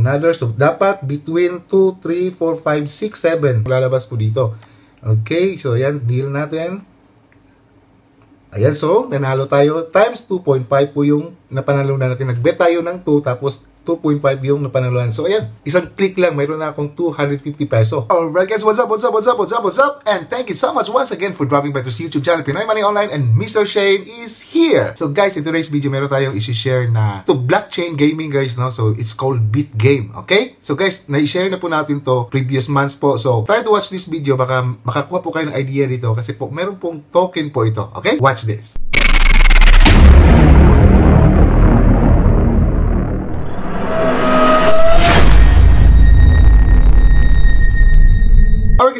Another, so dapat between 2, 3, 4, 5, 6, 7. Lalabas po dito. Okay, so yan, deal natin. Ayan, so nanalo tayo times 2.5 po yung napanalo na natin. Nagbet tayo ng 2 tapos 2.5 yung napanaluhan. So ayan, isang click lang, mayroon na akong 250 peso. Alright guys, what's up, what's up, what's up, what's up, what's up? And thank you so much once again for dropping by to see YouTube channel Pinoy Money Online and Mr. Shane is here. So guys, in today's video, meron tayong isi-share na to blockchain gaming guys, no? So it's called Bit Game, okay? So guys, na-share na po natin to previous months po. So try to watch this video, baka makakuha po kayo ng idea dito kasi po meron pong token po ito, okay? Watch this.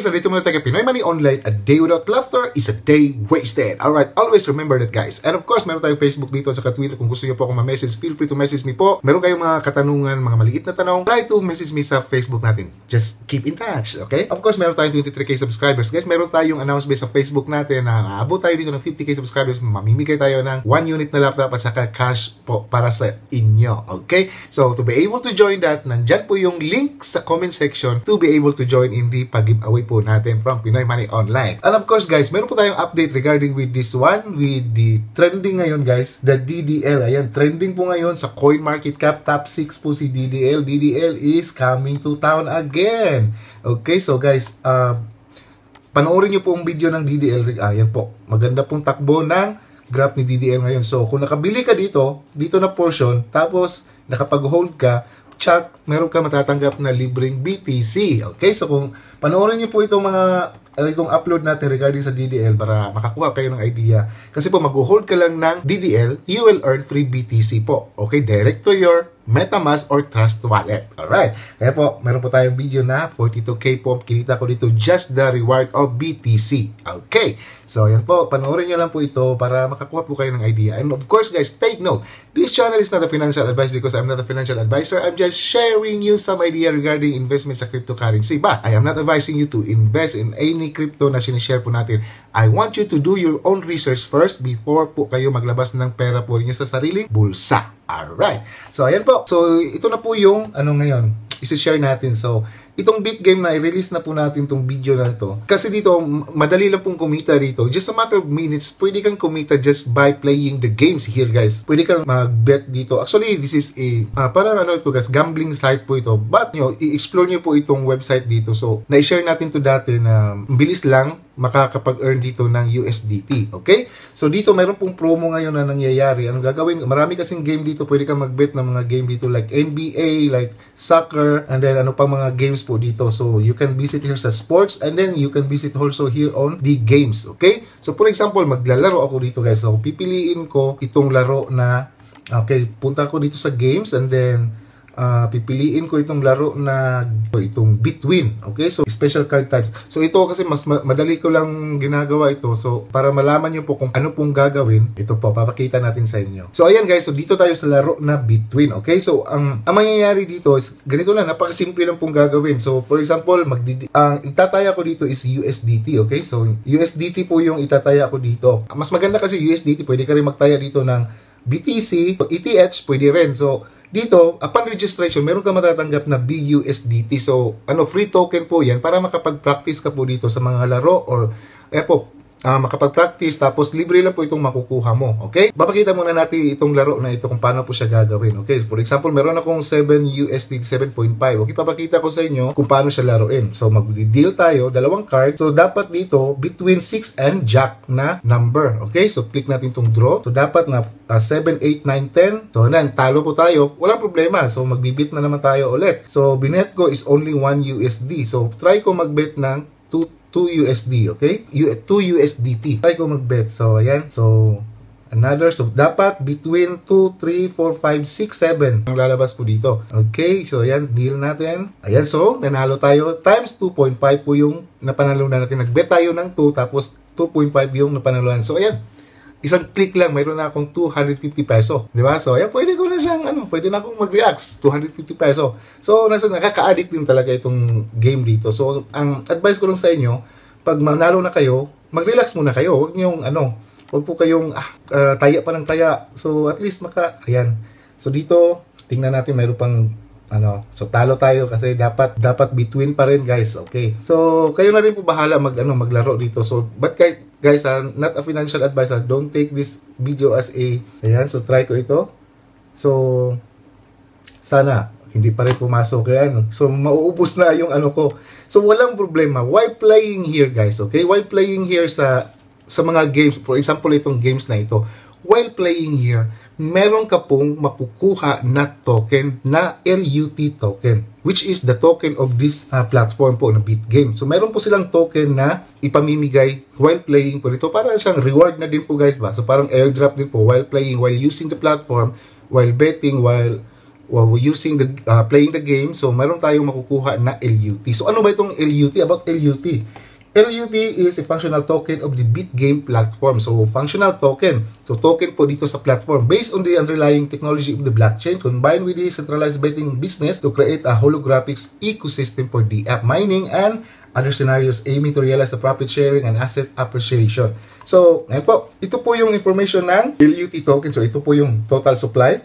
guys, nandito muna tayo Pinoy Money Online. A day without laughter is a day wasted. Alright, always remember that guys. And of course, meron tayong Facebook dito at saka Twitter. Kung gusto niyo po akong ma-message, feel free to message me po. Meron kayong mga katanungan, mga maliit na tanong, try to message me sa Facebook natin. Just keep in touch, okay? Of course, meron tayong 23k subscribers. Guys, meron tayong announcement sa Facebook natin na aabot tayo dito ng 50k subscribers. Mamimigay tayo ng 1 unit na laptop at saka cash po para sa inyo, okay? So, to be able to join that, nandyan po yung link sa comment section to be able to join in the pag-giveaway po natin from Pinoy Money Online. And of course guys, meron po tayong update regarding with this one, with the trending ngayon guys, the DDL. Ayan, trending po ngayon sa Coin Market Cap top 6 po si DDL. DDL is coming to town again. Okay, so guys, um, panoorin nyo po ang video ng DDL. Ayan po, maganda pong takbo ng graph ni DDL ngayon. So, kung nakabili ka dito, dito na portion, tapos nakapag-hold ka, check meron ka matatanggap na libreng BTC. Okay, so kung panoorin niyo po itong mga uh, itong upload natin regarding sa DDL para makakuha kayo ng idea. Kasi po mag-hold ka lang ng DDL, you will earn free BTC po. Okay, direct to your MetaMask or Trust Wallet. Alright. Kaya po, meron po tayong video na 42k po. Kinita ko dito just the reward of BTC. Okay. So, ayan po. Panoorin nyo lang po ito para makakuha po kayo ng idea. And of course, guys, take note. This channel is not a financial advice because I'm not a financial advisor. I'm just sharing sharing you some idea regarding investment sa cryptocurrency. But I am not advising you to invest in any crypto na sinishare po natin. I want you to do your own research first before po kayo maglabas ng pera po ninyo sa sariling bulsa. Alright. So, ayan po. So, ito na po yung ano ngayon, isi-share natin. So, Itong beat game na i-release na po natin tong video na to. Kasi dito, madali lang pong kumita rito. Just a matter of minutes, pwede kang kumita just by playing the games here guys. Pwede kang mag-bet dito. Actually, this is a, uh, parang ano ito guys, gambling site po ito. But, you i-explore nyo po itong website dito. So, na-share natin to dati na mm, bilis lang makakapag-earn dito ng USDT. Okay? So dito mayroon pong promo ngayon na nangyayari. Ang gagawin, marami kasing game dito, pwede kang mag-bet ng mga game dito like NBA, like soccer, and then ano pang mga games pages po dito. So, you can visit here sa sports and then you can visit also here on the games. Okay? So, for example, maglalaro ako dito guys. So, pipiliin ko itong laro na Okay, punta ko dito sa games and then uh, pipiliin ko itong laro na itong between. Okay? So, special card types. So, ito kasi mas ma madali ko lang ginagawa ito. So, para malaman nyo po kung ano pong gagawin, ito po, papakita natin sa inyo. So, ayan guys. So, dito tayo sa laro na between. Okay? So, ang, ang mangyayari dito is ganito lang. Napakasimple lang pong gagawin. So, for example, magdidi ang itataya ko dito is USDT. Okay? So, USDT po yung itataya ko dito. Mas maganda kasi USDT, pwede ka rin magtaya dito ng BTC, ETH, pwede rin. So, dito, upon registration, meron ka matatanggap na BUSDT. So, ano, free token po yan para makapag-practice ka po dito sa mga laro or, eh po, uh, makapag-practice tapos libre lang po itong makukuha mo. Okay? Babakita muna natin itong laro na ito kung paano po siya gagawin. Okay? For example, meron akong 7 USD 7.5. Okay, papakita ko sa inyo kung paano siya laruin. So, mag-deal tayo, dalawang card. So, dapat dito between 6 and jack na number. Okay? So, click natin itong draw. So, dapat na uh, 7, 8, 9, 10. So, nan, talo po tayo. Walang problema. So, magbibit na naman tayo ulit. So, binet ko is only 1 USD. So, try ko magbet ng 2 2 USD, okay? U 2 USDT. Try ko mag-bet. So, ayan. So, another. So, dapat between 2, 3, 4, 5, 6, 7 ang lalabas po dito. Okay, so ayan, deal natin. Ayan, so, nanalo tayo. Times 2.5 po yung napanalunan natin. Nagbet tayo ng 2, tapos 2.5 yung napanalunan. So, ayan, isang click lang, mayroon na akong 250 peso. Di ba? So, ayan, pwede ko na siyang, ano, pwede na akong mag-reacts, 250 peso. So, nasa, nakaka-addict din talaga itong game dito. So, ang advice ko lang sa inyo, pag manalo na kayo, mag-relax muna kayo. Huwag niyong, ano, huwag po kayong, ah, uh, taya pa ng taya. So, at least maka, ayan. So, dito, tingnan natin, mayroon pang ano, so talo tayo kasi dapat dapat between pa rin guys, okay? So kayo na rin po bahala mag ano maglaro dito. So but guys, Guys, I'm ah, not a financial advisor. Don't take this video as a... Ayan, so try ko ito. So, sana hindi pa rin pumasok yan. So, mauubos na yung ano ko. So, walang problema. Why playing here, guys? Okay? Why playing here sa sa mga games? For example, itong games na ito. While playing here, meron ka pong makukuha na token na LUT token which is the token of this uh, platform po ng BitGame. So meron po silang token na ipamimigay while playing po dito. Para siyang reward na din po guys ba. So parang airdrop din po while playing, while using the platform, while betting, while while using the uh, playing the game. So meron tayong makukuha na LUT. So ano ba itong LUT? About LUT. LUT is a functional token of the BitGame platform. So, functional token. So, token po dito sa platform. Based on the underlying technology of the blockchain, combined with the centralized betting business to create a holographics ecosystem for the app mining and other scenarios aiming to realize the profit sharing and asset appreciation. So, ngayon po, ito po yung information ng LUT token. So, ito po yung total supply.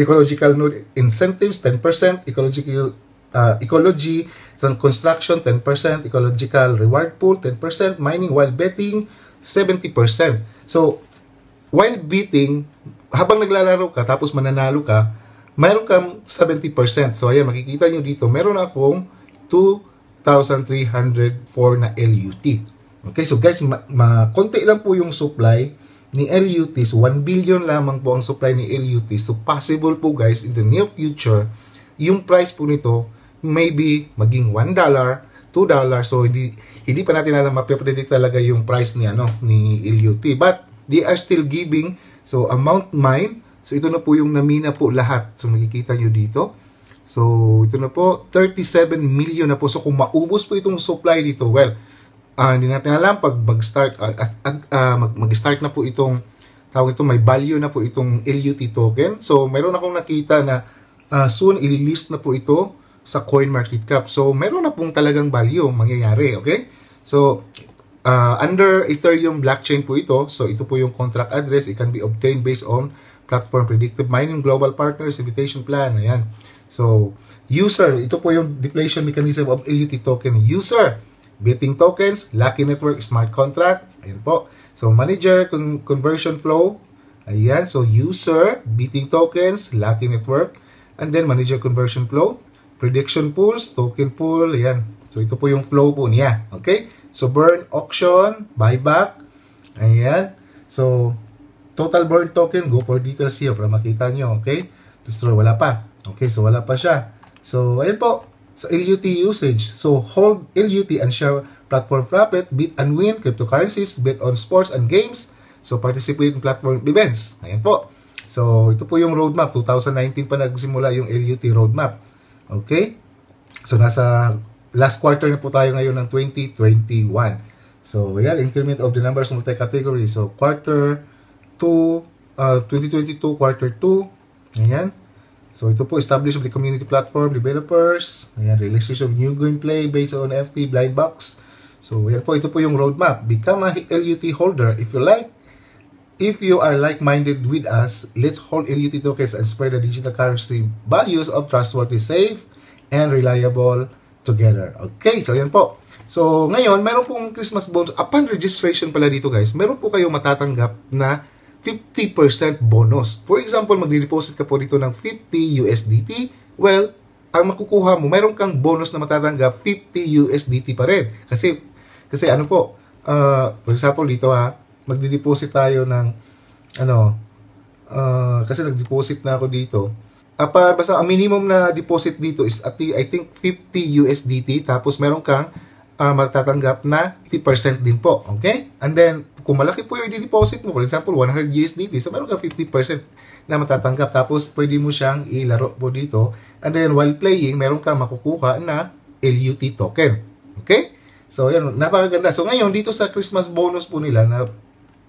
Ecological node incentives, 10%. Ecological, uh, ecology, construction 10%, ecological reward pool 10%, mining while betting 70%. So, while betting, habang naglalaro ka tapos mananalo ka, meron kang 70%. So, ayan, makikita nyo dito, meron akong 2,304 na LUT. Okay, so guys, ma- ma- konti lang po yung supply ni LUTs. 1 billion lamang po ang supply ni LUT. So, possible po guys, in the near future, yung price po nito maybe maging 1 dollar, 2 dollar. So hindi hindi pa natin alam mapipredict talaga yung price ni ano ni LUT. But they are still giving so amount mine. So ito na po yung namina po lahat. So makikita niyo dito. So ito na po 37 million na po. So kung maubos po itong supply dito, well, uh, hindi natin alam pag mag-start uh, uh, uh, mag-start na po itong tawag ito may value na po itong LUT token. So meron akong nakita na uh, soon ililist na po ito sa coin market cap. So, meron na pong talagang value mangyayari, okay? So, uh, under Ethereum blockchain po ito. So, ito po yung contract address. It can be obtained based on platform predictive mining, global partners, invitation plan. Ayan. So, user. Ito po yung deflation mechanism of LUT token. User. Betting tokens, lucky network, smart contract. Ayan po. So, manager, con- conversion flow. Ayan. So, user, betting tokens, lucky network. And then, manager conversion flow prediction pools, token pool, yan. So, ito po yung flow po niya. Okay? So, burn, auction, buyback. Ayan. So, total burn token, go for details here para makita nyo. Okay? Destroy, wala pa. Okay, so wala pa siya. So, ayan po. So, LUT usage. So, hold LUT and share platform profit, bid and win, cryptocurrencies, bet on sports and games. So, participate in platform events. Ayan po. So, ito po yung roadmap. 2019 pa nagsimula yung LUT roadmap. Okay? So, nasa last quarter na po tayo ngayon ng 2021. So, yan, increment of the numbers multi-category. So, quarter 2, uh, 2022, quarter 2. Ayan. So, ito po, establish of the community platform, developers. Ayan, relaxation of new gameplay based on FT blind box. So, ayan po, ito po yung roadmap. Become a LUT holder if you like If you are like-minded with us, let's hold LUT tokens and spread the digital currency values of trustworthy, safe, and reliable together. Okay, so yan po. So, ngayon, meron pong Christmas bonus. Upon registration pala dito, guys, meron po kayong matatanggap na 50% bonus. For example, magre-deposit ka po dito ng 50 USDT. Well, ang makukuha mo, meron kang bonus na matatanggap 50 USDT pa rin. Kasi, kasi ano po, uh, for example, dito ha, magde-deposit tayo ng ano uh, kasi nag-deposit na ako dito. Apa, ah, basta ang minimum na deposit dito is at I think 50 USDT tapos meron kang uh, matatanggap na 50% din po. Okay? And then, kung malaki po yung deposit mo, for example, 100 USDT, so meron kang 50% na matatanggap. Tapos, pwede mo siyang ilaro po dito. And then, while playing, meron kang makukuha na LUT token. Okay? So, yan, napakaganda. So, ngayon, dito sa Christmas bonus po nila na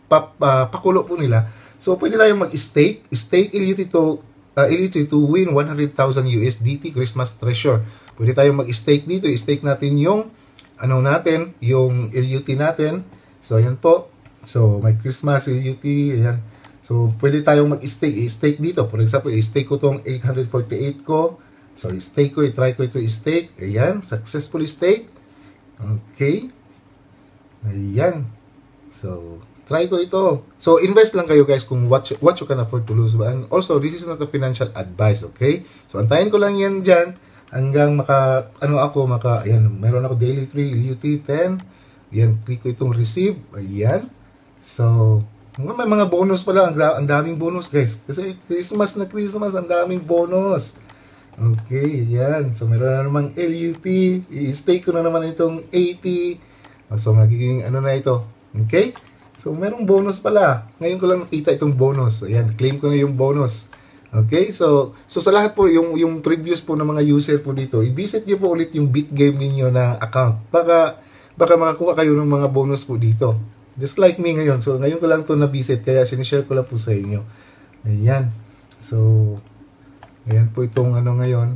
pa, uh, pakulo po nila. So, pwede tayong mag-stake. Stake Illuti to, uh, ah, Illuti to win 100,000 USDT Christmas Treasure. Pwede tayong mag-stake dito. I-stake natin yung, ano natin, yung Illuti natin. So, ayan po. So, may Christmas Illuti. Ayan. So, pwede tayong mag-stake. I-stake dito. For example, i-stake ko tong 848 ko. So, i-stake ko. I-try ko ito i-stake. Ayan. Successful stake. Okay. Ayan. So, try ko ito. So, invest lang kayo guys kung what you, what you can afford to lose. And also, this is not a financial advice, okay? So, antayin ko lang yan dyan hanggang maka, ano ako, maka, ayan, meron ako daily free UT10. Ayan, click ko itong receive. Ayan. So, may mga bonus pala. Ang, ang daming bonus, guys. Kasi Christmas na Christmas, ang daming bonus. Okay, yan. So, meron na namang LUT. I-stake ko na naman itong 80. So, magiging ano na ito. Okay? So, merong bonus pala. Ngayon ko lang nakita itong bonus. Ayan, claim ko na yung bonus. Okay? So, so sa lahat po, yung, yung previews po ng mga user po dito, i-visit nyo po ulit yung BitGame ninyo na account. Baka, baka makakuha kayo ng mga bonus po dito. Just like me ngayon. So, ngayon ko lang to na-visit, kaya sinishare ko lang po sa inyo. Ayan. So, ayan po itong ano ngayon.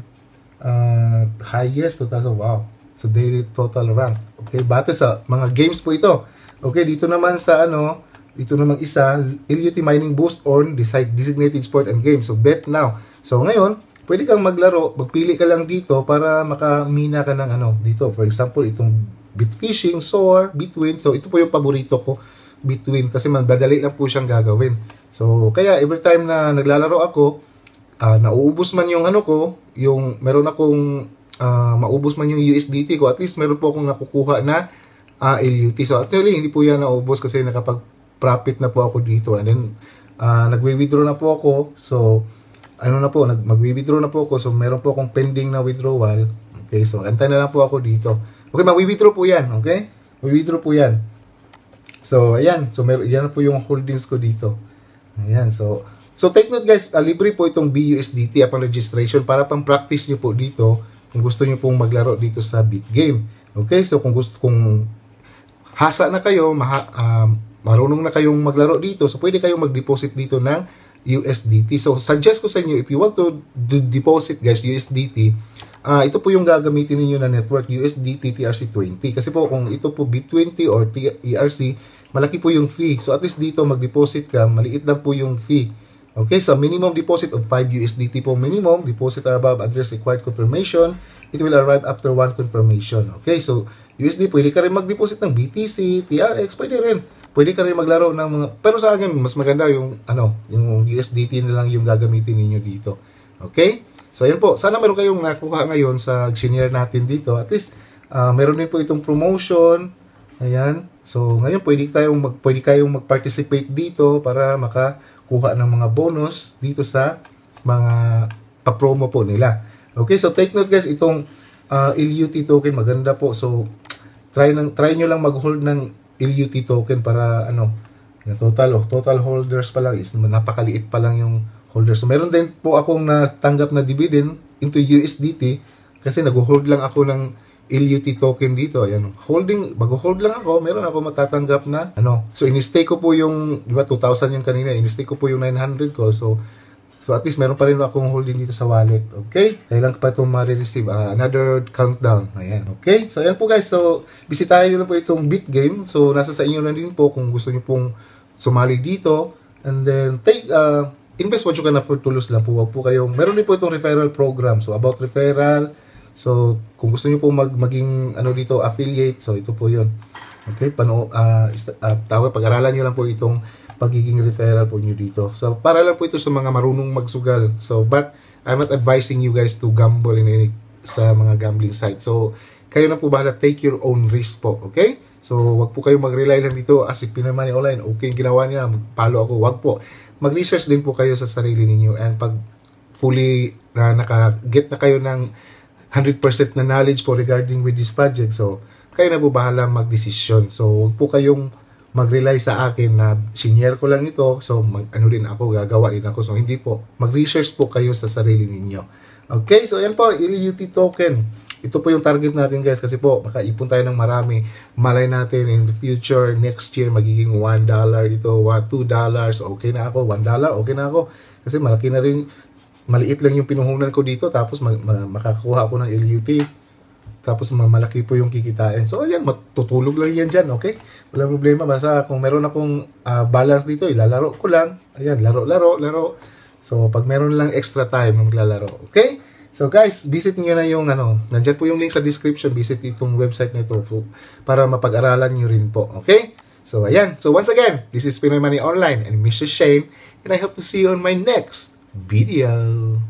Uh, highest, 2,000. Wow. So, daily total rank. Okay, bate sa mga games po ito. Okay, dito naman sa ano, dito naman isa, LUT Mining Boost on designated sport and Games. So, bet now. So, ngayon, pwede kang maglaro, magpili ka lang dito para makamina ka ng ano, dito. For example, itong Bitfishing, Soar, Bitwin. So, ito po yung paborito ko, Bitwin, kasi madadali lang po siyang gagawin. So, kaya every time na naglalaro ako, uh, nauubos man yung ano ko, yung meron akong uh, maubos man yung USDT ko, at least meron po akong nakukuha na uh, LUT. So actually, hindi po yan naubos kasi nakapag-profit na po ako dito. And then, uh, nagwi-withdraw na po ako. So, ano na po, nag magwi-withdraw na po ako. So, meron po akong pending na withdrawal. Okay, so antay na lang po ako dito. Okay, magwi-withdraw po yan. Okay? Magwi-withdraw po yan. So, ayan. So, meron, yan po yung holdings ko dito. Ayan, so... So, take note guys, uh, libre po itong BUSDT upon registration para pang practice nyo po dito kung gusto nyo pong maglaro dito sa BitGame. Okay, so kung gusto, kong hasa na kayo, maha, um, marunong na kayong maglaro dito, so pwede kayong mag-deposit dito ng USDT. So, suggest ko sa inyo, if you want to deposit guys, USDT, uh, ah, ito po yung gagamitin niyo na network, USDT TRC20. Kasi po, kung ito po BIP20 or ERC, malaki po yung fee. So, at least dito, mag-deposit ka, maliit lang po yung fee. Okay, so minimum deposit of 5 USDT po minimum. Deposit or above address required confirmation. It will arrive after one confirmation. Okay, so USD, pwede ka rin mag-deposit ng BTC, TRX, pwede rin. Pwede ka rin maglaro ng mga, pero sa akin, mas maganda yung, ano, yung USDT na lang yung gagamitin ninyo dito. Okay? So, yan po. Sana meron kayong nakuha ngayon sa senior natin dito. At least, uh, meron din po itong promotion. Ayan. So, ngayon, pwede, tayong mag, pwede kayong mag-participate dito para makakuha ng mga bonus dito sa mga pa-promo po nila. Okay, so take note guys, itong uh, ah, LUT token maganda po. So, try nang try niyo lang mag-hold ng LUT token para ano, yung total oh, total holders pa lang is napakaliit pa lang yung holders. So, meron din po akong natanggap na dividend into USDT kasi nag-hold lang ako ng LUT token dito. Ayan, holding, mag-hold lang ako, meron ako matatanggap na ano. So, in-stake ko po yung, di ba, 2,000 yung kanina, in-stake ko po yung 900 ko. So, So at least meron pa rin akong holding dito sa wallet. Okay? Kailan pa itong ma-receive? Uh, ah, another countdown. Ayan. Okay? So ayan po guys. So bisitahin nyo lang po itong bit game. So nasa sa inyo na rin po kung gusto nyo pong sumali dito. And then take... Uh, invest what you can afford to lose lang po. Huwag po kayong, meron din po itong referral program. So, about referral. So, kung gusto niyo pong mag, maging, ano dito, affiliate. So, ito po yon Okay, pano, uh, uh, tawag, pag-aralan nyo lang po itong pagiging referral po nyo dito. So, para lang po ito sa mga marunong magsugal. So, but I'm not advising you guys to gamble in any, sa mga gambling site. So, kayo na po bahala. Take your own risk po. Okay? So, wag po kayo mag-rely lang dito. As if pinaman ni online, okay ginawa niya, follow ako. Wag po. Mag-research din po kayo sa sarili ninyo. And pag fully na naka-get na kayo ng 100% na knowledge po regarding with this project, so kayo na po bahala mag-decision. So, wag po kayong mag-rely sa akin na senior ko lang ito, so mag, ano rin ako, gagawa din ako. So, hindi po. Mag-research po kayo sa sarili ninyo. Okay, so yan po, LUT token. Ito po yung target natin guys kasi po makaipon tayo ng marami. Malay natin in the future, next year magiging $1 dito, $2, okay na ako, $1, okay na ako. Kasi malaki na rin, maliit lang yung pinuhunan ko dito tapos mag, mag, makakakuha ako ng LUT. Tapos mamalaki po yung kikitain. So ayan, matutulog lang yan dyan, okay? Walang problema. Basta kung meron akong uh, balance dito, ilalaro ko lang. Ayan, laro, laro, laro. So pag meron lang extra time maglalaro, okay? So guys, visit niyo na yung ano, nandiyan po yung link sa description. Visit itong website nito po para mapag-aralan niyo rin po, okay? So ayan. So once again, this is Pinoy Money Online and Mr. Shane and I hope to see you on my next video.